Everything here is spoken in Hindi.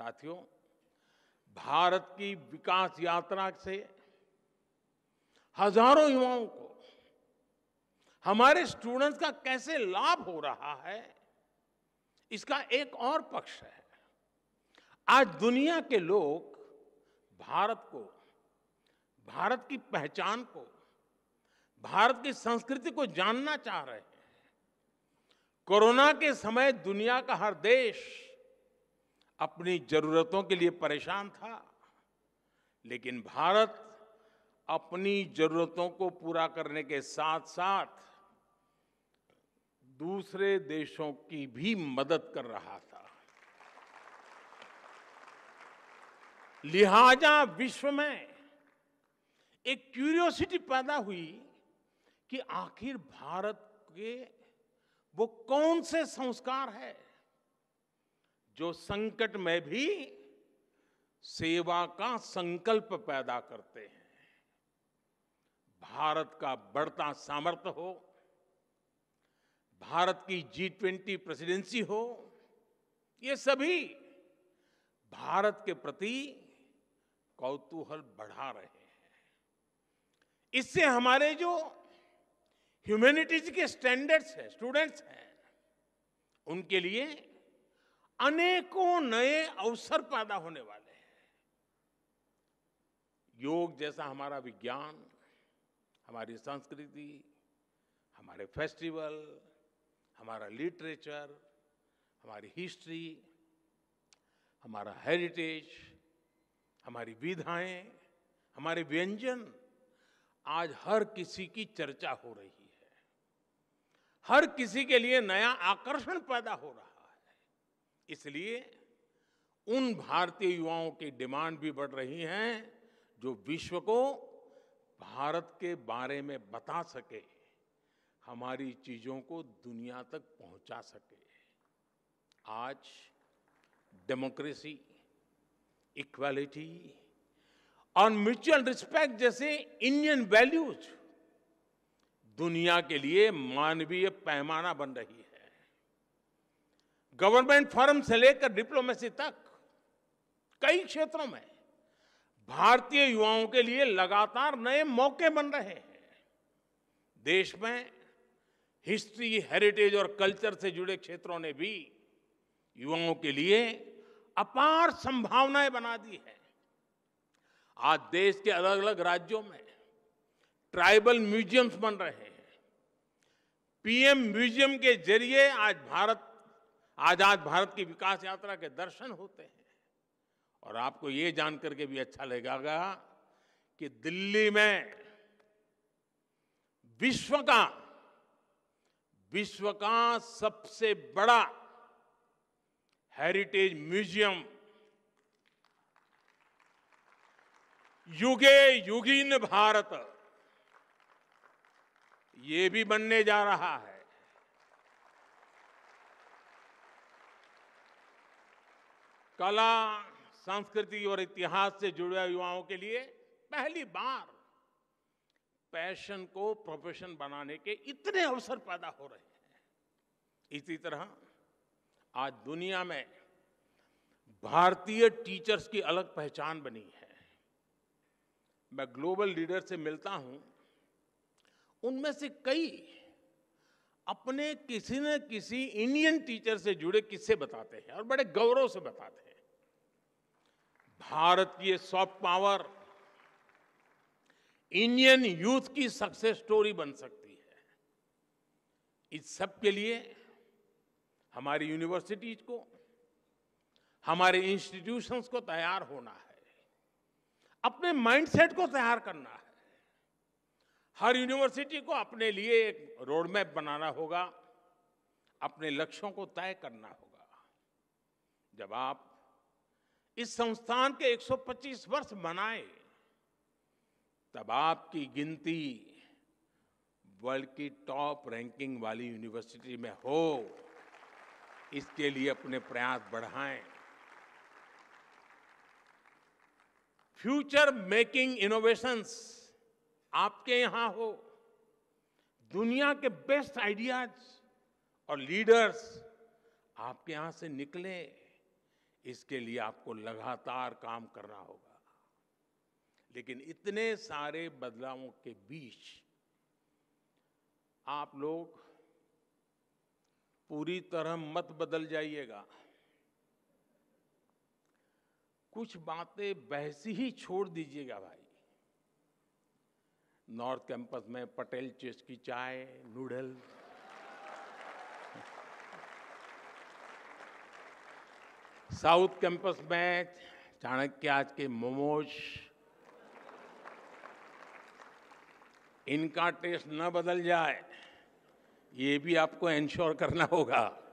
साथियों भारत की विकास यात्रा से हजारों युवाओं को हमारे स्टूडेंट्स का कैसे लाभ हो रहा है इसका एक और पक्ष है आज दुनिया के लोग भारत को भारत की पहचान को भारत की संस्कृति को जानना चाह रहे हैं कोरोना के समय दुनिया का हर देश अपनी जरूरतों के लिए परेशान था लेकिन भारत अपनी जरूरतों को पूरा करने के साथ साथ दूसरे देशों की भी मदद कर रहा था लिहाजा विश्व में एक क्यूरियोसिटी पैदा हुई कि आखिर भारत के वो कौन से संस्कार है जो संकट में भी सेवा का संकल्प पैदा करते हैं भारत का बढ़ता सामर्थ्य हो भारत की जी ट्वेंटी प्रेसिडेंसी हो ये सभी भारत के प्रति कौतूहल बढ़ा रहे हैं इससे हमारे जो ह्यूमैनिटीज के स्टैंडर्ड्स हैं स्टूडेंट्स हैं उनके लिए अनेकों नए अवसर पैदा होने वाले हैं योग जैसा हमारा विज्ञान हमारी संस्कृति हमारे फेस्टिवल हमारा लिटरेचर हमारी हिस्ट्री हमारा हेरिटेज हमारी विधाएं हमारे व्यंजन आज हर किसी की चर्चा हो रही है हर किसी के लिए नया आकर्षण पैदा हो रहा है इसलिए उन भारतीय युवाओं की डिमांड भी बढ़ रही है जो विश्व को भारत के बारे में बता सके हमारी चीजों को दुनिया तक पहुंचा सके आज डेमोक्रेसी इक्वालिटी और म्यूचुअल रिस्पेक्ट जैसे इंडियन वैल्यूज दुनिया के लिए मानवीय पैमाना बन रही है गवर्नमेंट फर्म से लेकर डिप्लोमेसी तक कई क्षेत्रों में भारतीय युवाओं के लिए लगातार नए मौके बन रहे हैं देश में हिस्ट्री हेरिटेज और कल्चर से जुड़े क्षेत्रों ने भी युवाओं के लिए अपार संभावनाएं बना दी है आज देश के अलग अलग राज्यों में ट्राइबल म्यूजियम्स बन रहे हैं पीएम म्यूजियम के जरिए आज भारत आज़ाद भारत की विकास यात्रा के दर्शन होते हैं और आपको ये जानकर के भी अच्छा लगेगा कि दिल्ली में विश्व का विश्व का सबसे बड़ा हेरिटेज म्यूजियम युगे युगीन भारत ये भी बनने जा रहा है कला संस्कृति और इतिहास से जुड़े युवाओं के लिए पहली बार पैशन को प्रोफेशन बनाने के इतने अवसर पैदा हो रहे हैं इसी तरह आज दुनिया में भारतीय टीचर्स की अलग पहचान बनी है मैं ग्लोबल लीडर से मिलता हूं उनमें से कई अपने किसी न किसी इंडियन टीचर से जुड़े किस्से बताते हैं और बड़े गौरव से बताते हैं भारत की सॉफ्ट पावर इंडियन यूथ की सक्सेस स्टोरी बन सकती है इस सब के लिए हमारी यूनिवर्सिटीज को हमारे इंस्टीट्यूशंस को तैयार होना है अपने माइंडसेट को तैयार करना है हर यूनिवर्सिटी को अपने लिए एक रोड मैप बनाना होगा अपने लक्ष्यों को तय करना होगा जब आप इस संस्थान के 125 वर्ष मनाए तब आपकी गिनती वर्ल्ड की टॉप रैंकिंग वाली यूनिवर्सिटी में हो इसके लिए अपने प्रयास बढ़ाएं फ्यूचर मेकिंग इनोवेशंस आपके यहां हो दुनिया के बेस्ट आइडियाज और लीडर्स आपके यहां से निकले इसके लिए आपको लगातार काम करना होगा लेकिन इतने सारे बदलावों के बीच आप लोग पूरी तरह मत बदल जाइएगा कुछ बातें बहसी ही छोड़ दीजिएगा भाई नॉर्थ कैंपस में पटेल चेस की चाय नूडल्स साउथ कैंपस में चाणक्य आज के मोमोज इनका टेस्ट न बदल जाए ये भी आपको इंश्योर करना होगा